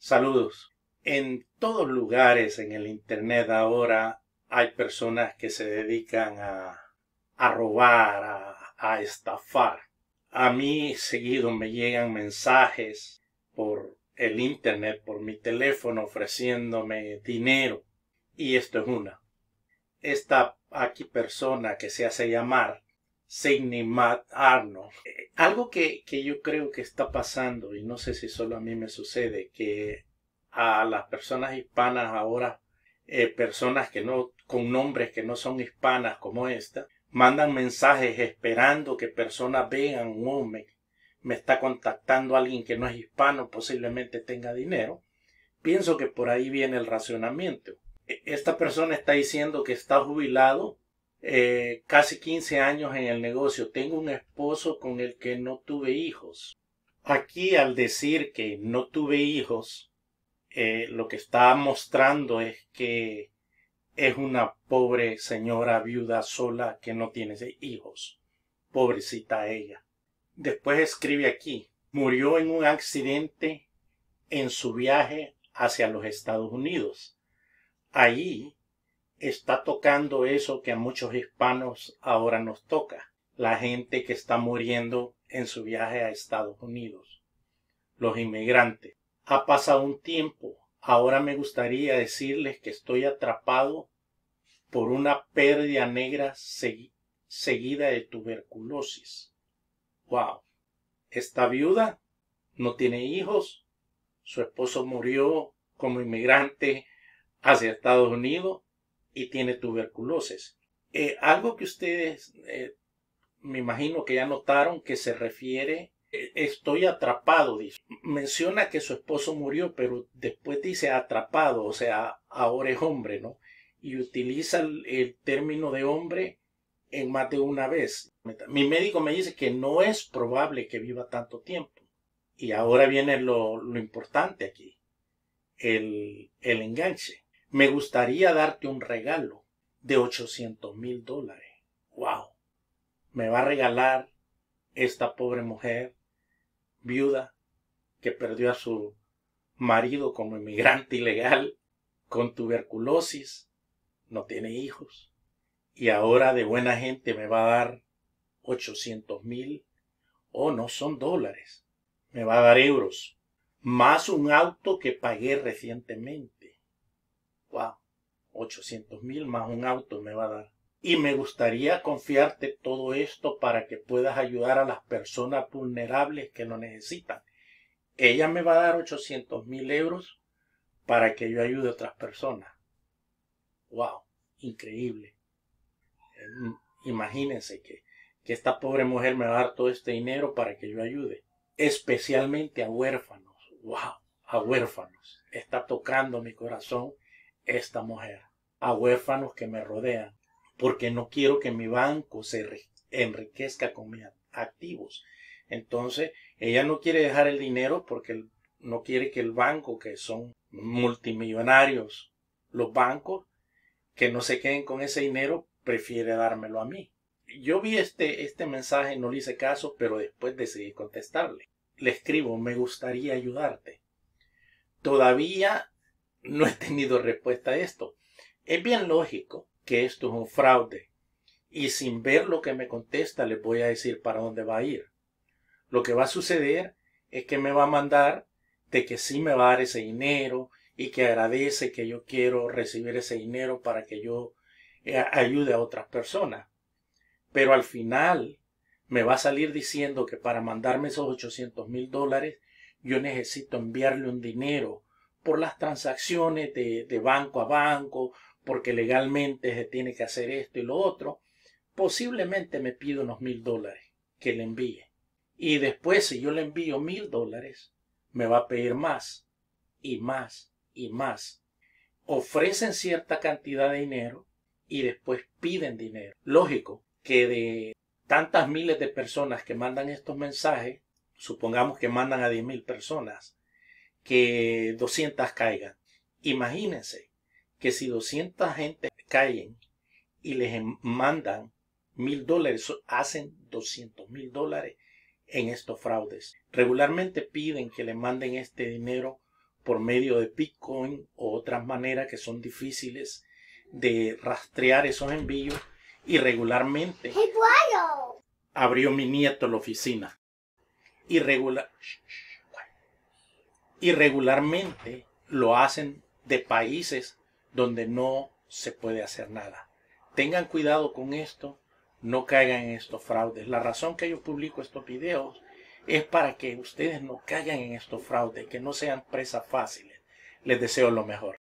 Saludos. En todos lugares en el Internet ahora hay personas que se dedican a, robar, a, a estafar. A mí seguido me llegan mensajes por el Internet, por mi teléfono ofreciéndome dinero. Y esto es una. Esta aquí persona que se hace llamar Arnold, eh, Algo que, que yo creo que está pasando, y no sé si solo a mí me sucede, que a las personas hispanas ahora, eh, personas que no, con nombres que no son hispanas como esta, mandan mensajes esperando que personas vean, un hombre, me está contactando alguien que no es hispano, posiblemente tenga dinero. Pienso que por ahí viene el racionamiento. E, esta persona está diciendo que está jubilado eh, casi 15 años en el negocio, tengo un esposo con el que no tuve hijos. Aquí al decir que no tuve hijos, eh, lo que está mostrando es que es una pobre señora viuda sola que no tiene hijos. Pobrecita ella. Después escribe aquí, murió en un accidente en su viaje hacia los Estados Unidos. Allí está tocando eso que a muchos hispanos ahora nos toca, la gente que está muriendo en su viaje a Estados Unidos, los inmigrantes. Ha pasado un tiempo, ahora me gustaría decirles que estoy atrapado por una pérdida negra seguida de tuberculosis. Wow. Está viuda, no tiene hijos, su esposo murió como inmigrante hacia Estados Unidos y tiene tuberculosis. Eh, algo que ustedes eh, me imagino que ya notaron que se refiere, eh, estoy atrapado, dice. Menciona que su esposo murió, pero después dice atrapado, o sea, ahora es hombre, ¿no? Y utiliza el, término de hombre en más de una vez. Mi médico me dice que no es probable que viva tanto tiempo. Y ahora viene lo, lo importante aquí, el, el enganche me gustaría darte un regalo de 800 mil dólares. ¡Wow! Me va a regalar esta pobre mujer viuda que perdió a su marido como inmigrante ilegal, con tuberculosis, no tiene hijos, y ahora de buena gente me va a dar 800 mil, o no son dólares, me va a dar euros, más un auto que pagué recientemente 800 mil más un auto me va a dar. Y me gustaría confiarte todo esto para que puedas ayudar a las personas vulnerables que lo necesitan. Ella me va a dar 800 mil euros para que yo ayude a otras personas. ¡Wow! Increíble. Em, imagínense que, que esta pobre mujer me va a dar todo este dinero para que yo ayude. Especialmente a huérfanos. ¡Wow! A huérfanos. Está tocando mi corazón esta mujer, a huérfanos que me rodean, porque no quiero que mi banco se enriquezca con mis activos. Entonces, ella no quiere dejar el dinero porque no quiere que el banco, que son multimillonarios, los bancos, que no se queden con ese dinero, prefiere dármelo a mí. Yo vi este, este mensaje, no le hice caso, pero después decidí contestarle. Le escribo, me gustaría ayudarte. Todavía no he tenido respuesta a esto. Es bien lógico que esto es un fraude. Y sin ver lo que me contesta, les voy a decir para dónde va a ir. Lo que va a suceder es que me va a mandar de que sí me va a dar ese dinero y que agradece que yo quiero recibir ese dinero para que yo eh, ayude a otras personas. Pero al final me va a salir diciendo que para mandarme esos 800 mil dólares yo necesito enviarle un dinero por las transacciones de, banco a banco, porque legalmente se tiene que hacer esto y lo otro, posiblemente me pido unos mil dólares que le envíe. Y después, si yo le envío mil dólares, me va a pedir más y más y más. Ofrecen cierta cantidad de dinero y después piden dinero. Lógico que de tantas miles de personas que mandan estos mensajes, supongamos que mandan a diez mil personas, que 200 caigan. Imagínense que si 200 gente caen y les em-, mandan mil dólares, hacen 200 mil dólares en estos fraudes. Regularmente piden que le manden este dinero por medio de Bitcoin o otras maneras que son difíciles de rastrear esos envíos y regularmente abrió mi nieto la oficina y regular y regularmente lo hacen de países donde no se puede hacer nada. Tengan cuidado con esto, no caigan en estos fraudes. La razón que yo publico estos videos es para que ustedes no caigan en estos fraudes, que no sean presas fáciles. Les deseo lo mejor.